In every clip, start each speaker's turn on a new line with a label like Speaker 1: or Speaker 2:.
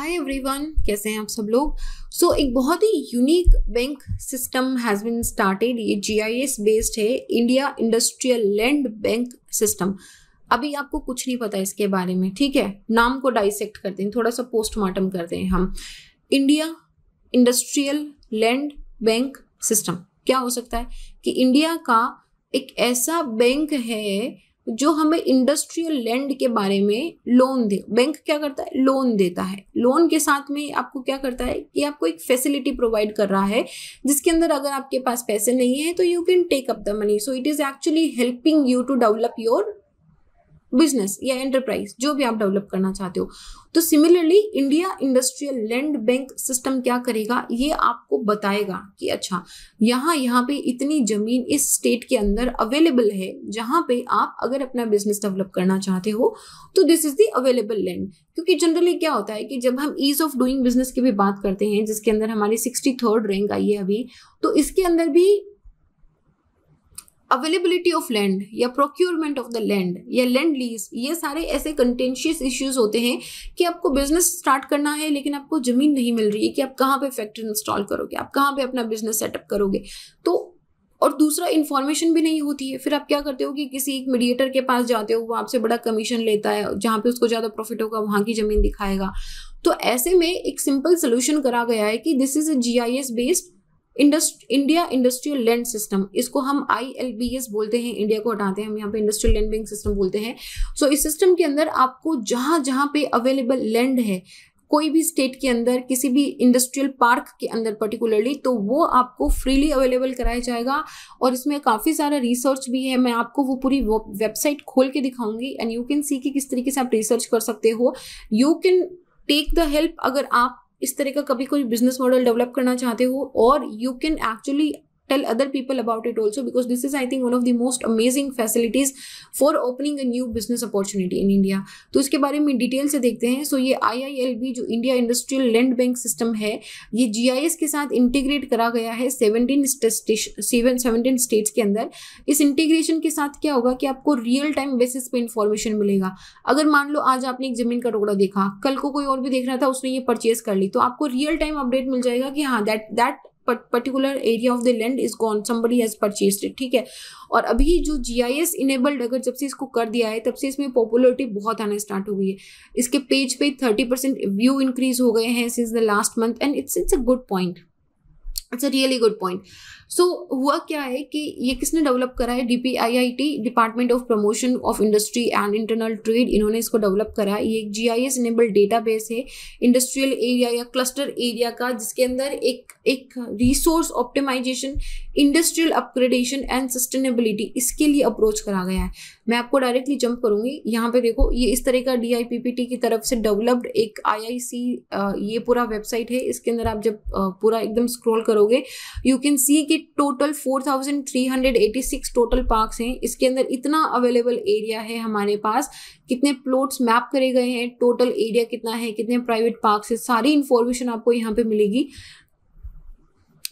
Speaker 1: hi everyone कैसे हैं आप सब लोग सो so, एक बहुत ही unique bank system has been started ये जीआईएस बेस्ड है India industrial land bank system अभी आपको कुछ नहीं पता इसके बारे में ठीक है नाम को डाइसेक्ट करते हैं थोड़ा सा पोस्टमार्टम करते हैं हम India industrial land bank system क्या हो सकता है कि इंडिया का एक ऐसा बैंक है जो हमें इंडस्ट्रियल लैंड के बारे में लोन दे बैंक क्या करता है लोन देता है लोन के साथ में आपको क्या करता है कि आपको एक फैसिलिटी प्रोवाइड कर रहा है जिसके अंदर अगर आपके पास पैसे नहीं है तो you can take up the money so it is actually helping you to develop your business या एंटरप्राइज जो भी आप डेवलप करना चाहते हो तो similarly India industrial land bank system क्या करेगा ये आपको बताएगा कि अच्छा यहाँ यहाँ पे इतनी ज़मीन इस स्टेट के अंदर अवेलेबल है जहाँ पे आप अगर अपना बिजनेस डेवलप करना चाहते हो तो this is the available land क्योंकि जनरली क्या होता है कि जब हम ईज ऑफ डूइंग बिजनेस की भी बात करते हैं जिसके अंदर हमारी सिक्सटी थर्ड रैंक आई है अभी तो इसके अंदर भी अवेलेबिलिटी ऑफ लैंड या प्रोक्योरमेंट ऑफ द लैंड या लैंड लीज ये सारे ऐसे कंटेंशियस इश्यूज होते हैं कि आपको बिजनेस स्टार्ट करना है लेकिन आपको ज़मीन नहीं मिल रही है कि आप कहाँ पे फैक्ट्री इंस्टॉल करोगे आप कहाँ पे अपना बिजनेस सेटअप करोगे तो और दूसरा इन्फॉर्मेशन भी नहीं होती है फिर आप क्या करते हो कि किसी एक मीडिएटर के पास जाते हो वो आपसे बड़ा कमीशन लेता है जहाँ पे उसको ज़्यादा प्रॉफिट होगा वहाँ की ज़मीन दिखाएगा तो ऐसे में एक सिंपल सोल्यूशन करा गया है कि this is a G I S based इंडस्ट इंडिया इंडस्ट्रियल लैंड सिस्टम इसको हम आई बोलते हैं इंडिया को हटाते हैं हम यहाँ पे इंडस्ट्रियल लैंड बैंक सिस्टम बोलते हैं सो so, इस सिस्टम के अंदर आपको जहाँ जहाँ पे अवेलेबल लैंड है कोई भी स्टेट के अंदर किसी भी इंडस्ट्रियल पार्क के अंदर पर्टिकुलरली तो वो आपको फ्रीली अवेलेबल कराया जाएगा और इसमें काफ़ी सारा रिसर्च भी है मैं आपको वो पूरी वेबसाइट खोल के दिखाऊंगी एंड यू कैन सी कि किस तरीके से आप रिसर्च कर सकते हो you can take the help अगर आप इस तरह का कभी कोई बिजनेस मॉडल डेवलप करना चाहते हो और you can actually tell other people about it also because this is i think one of the most amazing facilities for opening a new business opportunity in india तो इसके बारे में detail से देखते हैं सो so, ये आई जो India industrial land bank system है ये जी के साथ इंटीग्रेट करा गया है सेवनटीन सेवन सेवनटीन स्टेट्स के अंदर इस इंटीग्रेशन के साथ क्या होगा कि आपको रियल टाइम बेसिस पे इंफॉर्मेशन मिलेगा अगर मान लो आज आपने एक जमीन का टुकड़ा देखा कल को कोई और भी देख रहा था उसने ये परचेज कर ली तो आपको रियल टाइम अपडेट मिल जाएगा कि हाँ that that particular area of the land is gone somebody has purchased it ठीक है और अभी जो जी आई एस इनेबल्ड अगर जब से इसको कर दिया है तब से इसमें पॉपुलरिटी बहुत आना स्टार्ट हो गई है इसके पेज पे थर्टी परसेंट व्यू इंक्रीज हो गए हैं since the last month and it's it's a good point it's a really good point so हुआ क्या है कि ये किसने डेवलप करा है D P I I T department of promotion of industry and internal trade इन्होंने इसको डेवलप करा है ये एक G I S enable data base है इंडस्ट्रियल एरिया या क्लस्टर एरिया का जिसके अंदर एक एक resource optimisation industrial upgradation and sustainability इसके लिए अप्रोच करा गया है मैं आपको डायरेक्टली जंप करूंगी यहाँ पे देखो ये इस तरह का D I P P T की तरफ से डेवलप्ड एक आई आई सी ये पूरा वेबसाइट है इसके अंदर आप जब पूरा एकदम स्क्रोल करो करोगे यू कैन सी कि टोटल 4386 टोटल पार्क्स हैं इसके अंदर इतना अवेलेबल एरिया है हमारे पास कितने प्लॉट्स मैप करे गए हैं टोटल एरिया कितना है कितने प्राइवेट पार्क्स है सारी इन्फॉर्मेशन आपको यहाँ पे मिलेगी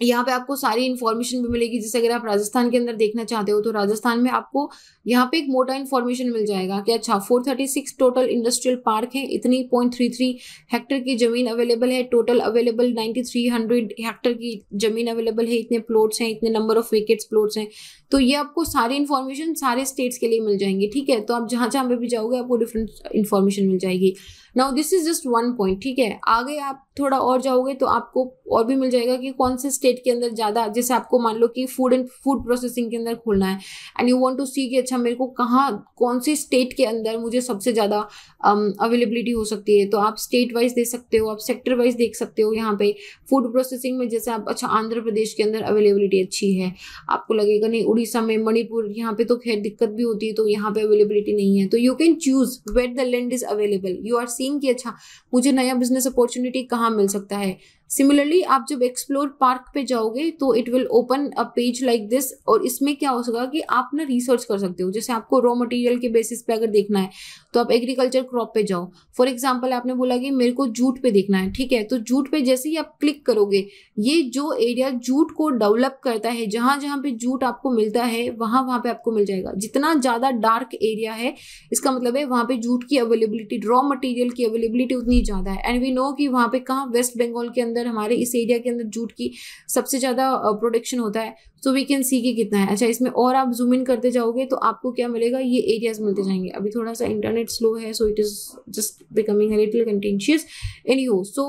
Speaker 1: यहाँ पे आपको सारी इन्फॉर्मेशन भी मिलेगी जैसे अगर आप राजस्थान के अंदर देखना चाहते हो तो राजस्थान में आपको यहाँ पे एक मोटा इन्फॉर्मेशन मिल जाएगा कि अच्छा 436 टोटल इंडस्ट्रियल पार्क है इतनी पॉइंट थ्री थ्री हेक्टर की ज़मीन अवेलेबल है टोटल अवेलेबल 9300 हेक्टर की ज़मीन अवेलेबल है इतने प्लॉट्स हैं इतने नंबर ऑफ विकेट्स प्लॉट्स हैं तो ये आपको सारी इन्फॉर्मेशन सारे स्टेट्स के लिए मिल जाएंगे ठीक है तो आप जहाँ जहाँ पर भी जाओगे आपको डिफरेंट इन्फॉर्मेशन मिल जाएगी now this is just one point ठीक है आगे आप थोड़ा और जाओगे तो आपको और भी मिल जाएगा कि कौन से स्टेट के अंदर ज़्यादा जैसे आपको मान लो कि फूड एंड फूड प्रोसेसिंग के अंदर खोलना है and you want to see कि अच्छा मेरे को कहाँ कौन से स्टेट के अंदर मुझे सबसे ज़्यादा अवेलेबिलिटी um, हो सकती है तो आप स्टेट वाइज देख सकते हो आप सेक्टर वाइज देख सकते हो यहाँ पे फूड प्रोसेसिंग में जैसे आप अच्छा आंध्र प्रदेश के अंदर अवेलेबिलिटी अच्छी है आपको लगेगा नहीं उड़ीसा में मणिपुर यहाँ पे तो खैर दिक्कत भी होती है तो यहाँ पे अवेलेबिलिटी नहीं है तो you can choose what the land is available you are seeing कि अच्छा मुझे नया बिजनेस अपॉर्चुनिटी कहाँ कहाँ मिल सकता है सिमिलरली आप जब एक्सप्लोर पार्क पे जाओगे तो it will open a page like this और इसमें क्या हो सका कि आप ना रिसर्च कर सकते हो जैसे आपको रॉ मटेरियल के बेसिस पे अगर देखना है तो आप एग्रीकल्चर क्रॉप पे जाओ फॉर एग्जाम्पल आपने बोला कि मेरे को जूट पे देखना है ठीक है तो जूट पे जैसे ही आप क्लिक करोगे ये जो एरिया जूट को डेवलप करता है जहाँ जहाँ पे जूट आपको मिलता है वहाँ वहाँ पे आपको मिल जाएगा जितना ज़्यादा डार्क एरिया है इसका मतलब है वहाँ पे जूट की अवेलेबिलिटी रॉ मटेरियल की अवेलेबिलिटी उतनी ज़्यादा है एंड वी नो कि वहाँ पे कहाँ वेस्ट बंगाल के अंदर अंदर हमारे इस एरिया के अंदर जूट की सबसे ज़्यादा प्रोडक्शन होता है सो वी कैन सी कि कितना है अच्छा इसमें और आप जूम इन करते जाओगे तो आपको क्या मिलेगा ये एरियाज मिलते जाएंगे अभी थोड़ा सा इंटरनेट स्लो है so it is just becoming little contentious anyhow so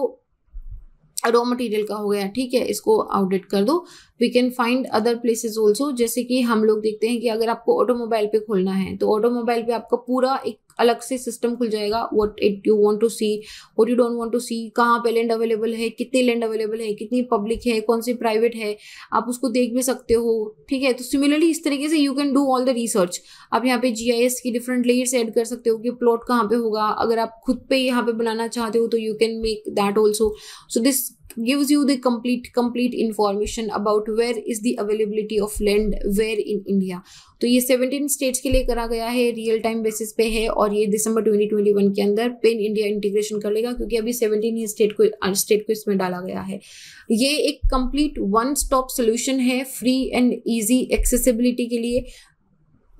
Speaker 1: raw material का हो गया ठीक है इसको आउटडेट कर दो we can find other places also जैसे कि हम लोग देखते हैं कि अगर आपको ऑटोमोबाइल पे खोलना है तो ऑटोमोबाइल पे आपका पूरा एक अलग से सिस्टम खुल जाएगा what it you want to see what you don't want to see कहाँ पे लैंड अवेलेबल है कितनी लैंड अवेलेबल है कितनी पब्लिक है कौन सी प्राइवेट है आप उसको देख भी सकते हो ठीक है तो सिमिलरली इस तरीके से you can do all the research आप यहाँ पे जी की डिफरेंट लेयर्स एड कर सकते हो कि प्लॉट कहाँ पे होगा अगर आप खुद पे यहाँ पे बनाना चाहते हो तो you can make that also so this gives you the complete complete information about where is the availability of land where in India तो ये 17 स्टेट्स के लिए करा गया है रियल टाइम बेसिस पे है और ये दिसंबर 2021 के अंदर पेन इंडिया इंटीग्रेशन कर लेगा क्योंकि अभी 17 ही स्टेट को स्टेट को इसमें डाला गया है ये एक कंप्लीट वन स्टॉप सोल्यूशन है फ्री एंड ईजी एक्सेसिबिलिटी के लिए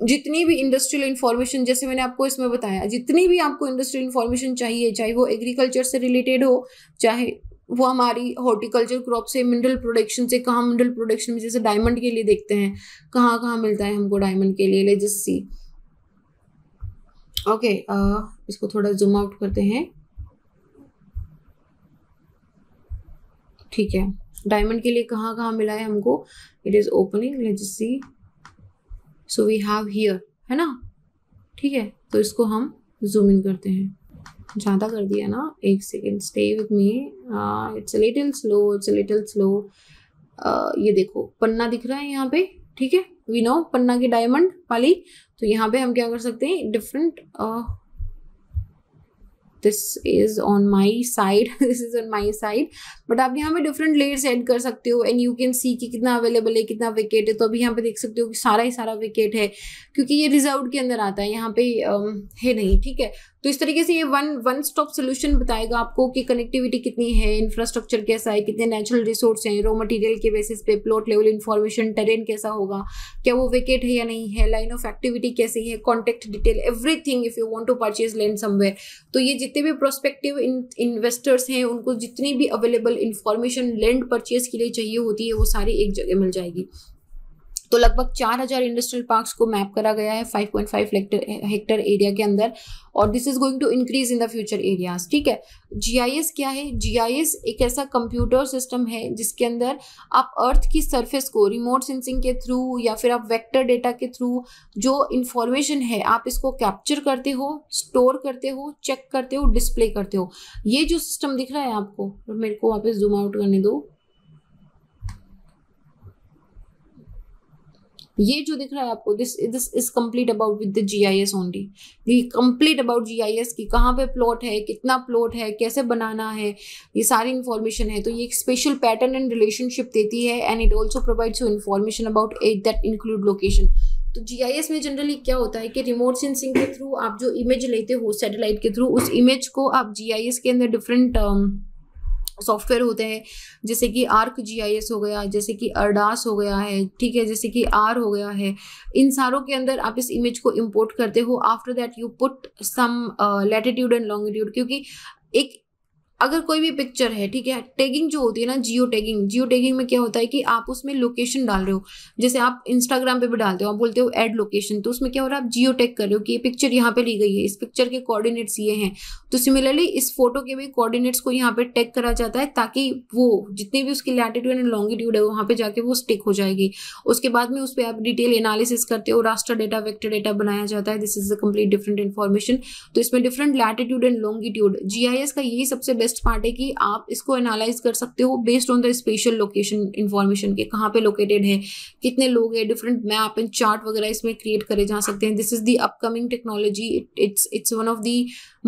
Speaker 1: जितनी भी इंडस्ट्रियल इन्फॉर्मेशन जैसे मैंने आपको इसमें बताया जितनी भी आपको इंडस्ट्रियल इन्फॉर्मेशन चाहिए चाहे वो एग्रीकल्चर से रिलेटेड हो चाहे वो हमारी हॉर्टिकल्चर क्रॉप से मिनरल प्रोडक्शन से कहाँ मिनरल प्रोडक्शन में जैसे डायमंड के लिए देखते हैं कहाँ कहाँ मिलता है हमको डायमंड के लिए लेजस्सी सी ओके इसको थोड़ा जूम आउट करते हैं ठीक है डायमंड के लिए कहाँ कहाँ मिला है हमको it is opening legacy see so we have here है ना ठीक है तो इसको हम जूम इन करते हैं ज़्यादा कर दिया ना एक second stay with me it's little slow it's little slow ये देखो पन्ना दिख रहा है यहाँ पे ठीक है वी नो पन्ना की डायमंड वाली तो यहाँ पे हम क्या कर सकते हैं different this is on my side this is on my side but आप यहाँ पे डिफरेंट लेयर्स ऐड कर सकते हो एंड यू कैन सी कि कितना अवेलेबल है कितना विकेट है तो अभी यहाँ पे देख सकते हो कि सारा ही सारा विकेट है क्योंकि ये रिजर्व के अंदर आता है यहाँ पे um, है नहीं ठीक है तो इस तरीके से ये वन वन स्टॉप सोल्यूशन बताएगा आपको कि कनेक्टिविटी कितनी है इंफ्रास्ट्रक्चर कैसा है कितने नेचुरल रिसोर्स हैं रॉ मटेरियल के बेसिस पे प्लॉट लेवल इन्फॉर्मेशन टेरेन कैसा होगा क्या वो वेकेट है या नहीं है लाइन ऑफ एक्टिविटी कैसी है contact detail everything if you want to purchase land somewhere तो ये जितने भी प्रोस्पेक्टिव इन्वेस्टर्स हैं उनको जितनी भी अवेलेबल इन्फॉर्मेशन लैंड परचेज के लिए चाहिए होती है वो सारी एक जगह मिल जाएगी तो लगभग 4000 इंडस्ट्रियल पार्क्स को मैप करा गया है 5.5 हेक्टर एरिया के अंदर और this is going to increase in the future areas ठीक है जीआईएस क्या है जीआईएस एक ऐसा कंप्यूटर सिस्टम है जिसके अंदर आप अर्थ की सरफेस को रिमोट सेंसिंग के थ्रू या फिर आप वेक्टर डेटा के थ्रू जो इंफॉर्मेशन है आप इसको कैप्चर करते हो स्टोर करते हो चेक करते हो डिस्प्ले करते हो ये जो सिस्टम दिख रहा है आपको मेरे को वापस जूम आउट करने दो ये जो दिख रहा है आपको this this is complete about with the G I S only ये complete about G I S की कहाँ पे प्लॉट है कितना प्लॉट है कैसे बनाना है ये सारी इन्फॉर्मेशन है तो ये एक स्पेशल पैटर्न एंड रिलेशनशिप देती है and it also provides you information about at that include location तो जीआईएस में जनरली क्या होता है कि रिमोट सेंसिंग के थ्रू आप जो इमेज लेते हो सैटेलाइट के थ्रू उस इमेज को आप जीआईएस के अंदर डिफरेंट सॉफ्टवेयर होते हैं जैसे कि आर्क जीआईएस हो गया जैसे कि अरडास हो गया है ठीक है जैसे कि आर हो गया है इन सारों के अंदर आप इस इमेज को इम्पोर्ट करते हो after that you put some latitude and longitude क्योंकि एक अगर कोई भी पिक्चर है ठीक है टैगिंग जो होती है ना जियो टैगिंग जियो टैगिंग में क्या होता है कि आप उसमें लोकेशन डाल रहे हो जैसे आप इंस्टाग्राम पे भी डालते हो आप बोलते हो एड लोकेशन तो उसमें क्या हो रहा है आप जियो टैग कर रहे हो कि ये पिक्चर यहाँ पे ली गई है इस पिक्चर के कोऑर्डिनेट्स ये हैं तो सिमिलरली इस फोटो के भी कोऑर्डिनेट्स को यहाँ पे टैग करा जाता है ताकि वो जितनी भी उसकी लैटिट्यूड एंड लॉन्गिट्यूड है वहाँ पर जाके वो स्टिक हो जाएगी उसके बाद में उस पर आप डिटेल एनालिसिस करते हो रास्टर डेटा वेक्टर डेटा बनाया जाता है this is a complete different information तो इसमें डिफरेंट लैटिट्यूड एंड लॉन्गिट्यूड जी का यही सबसे बेस्ट बेस्ट पार्ट है कि आप इसको एनालाइज कर सकते हो based on the spatial location information के कहाँ पे लोकेटेड है कितने लोग हैं डिफरेंट मैप एंड चार्ट वगैरह इसमें क्रिएट करे जा सकते हैं this is the upcoming technology it's it's one of the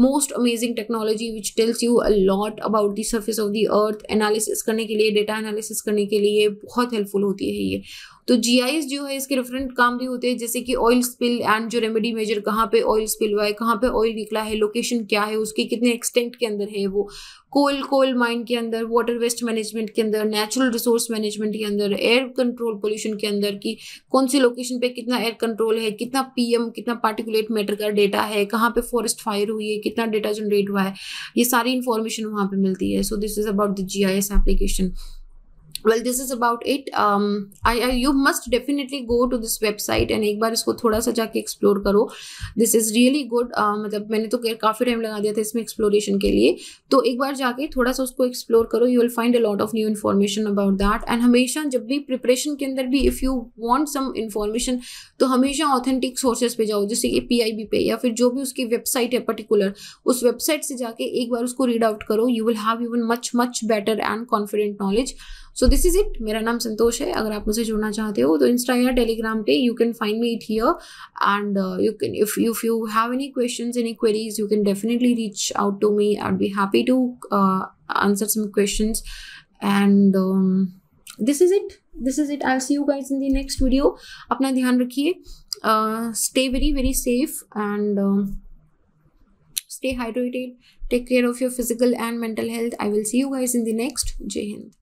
Speaker 1: most amazing technology which tells you a lot about the surface of the earth analysis करने के लिए डेटा एनालिसिस करने के लिए बहुत हेल्पफुल होती है ये तो जी जो है इसके डिफरेंट काम भी होते हैं जैसे कि ऑयल स्पिल एंड जो रेमेडी मेजर कहाँ पे ऑयल स्पिल हुआ है कहाँ पे ऑयल निकला है लोकेशन क्या है उसके कितने एक्सटेंट के अंदर है वो कोल कोल माइन के अंदर वाटर वेस्ट मैनेजमेंट के अंदर नेचुरल रिसोर्स मैनेजमेंट के अंदर एयर कंट्रोल पोल्यूशन के अंदर कि कौन सी लोकेशन पे कितना एयर कंट्रोल है कितना पीएम कितना पार्टिकुलेट मैटर का डेटा है कहाँ पे फॉरेस्ट फायर हुई है कितना डेटा जनरेट हुआ है ये सारी इन्फॉर्मेशन वहाँ पे मिलती है so this is about the G I S application well this is about it I I you must definitely go to this website and एक बार इसको थोड़ा सा जाके एक्सप्लोर करो दिस इज़ रियली गुड मतलब मैंने तो काफ़ी टाइम लगा दिया था इसमें एक्सप्लोरेशन के लिए तो एक बार जाके थोड़ा सा उसको एक्सप्लोर करो you will find a lot of new information about that and हमेशा जब भी प्रिपरेशन के अंदर भी if you want some information तो हमेशा ऑथेंटिक सोर्सेज पे जाओ जैसे कि पी आई बी पे या फिर जो भी उसकी वेबसाइट है पर्टिकुलर उस वेबसाइट से जाके एक बार उसको रीड आउट करो you will have even much much better and confident knowledge so this is it मेरा नाम संतोष है अगर आप मुझे जुड़ना चाहते हो तो इंस्टा या टेलीग्राम पे you can find me it here and you can if if you have any question any queries you can definitely reach out to me I be happy to answer some question and this is it this is it I see you guys in the next video अपना ध्यान रखिए stay very very safe and stay hydrated take care of your physical and mental health i will see you guys in the next jai hind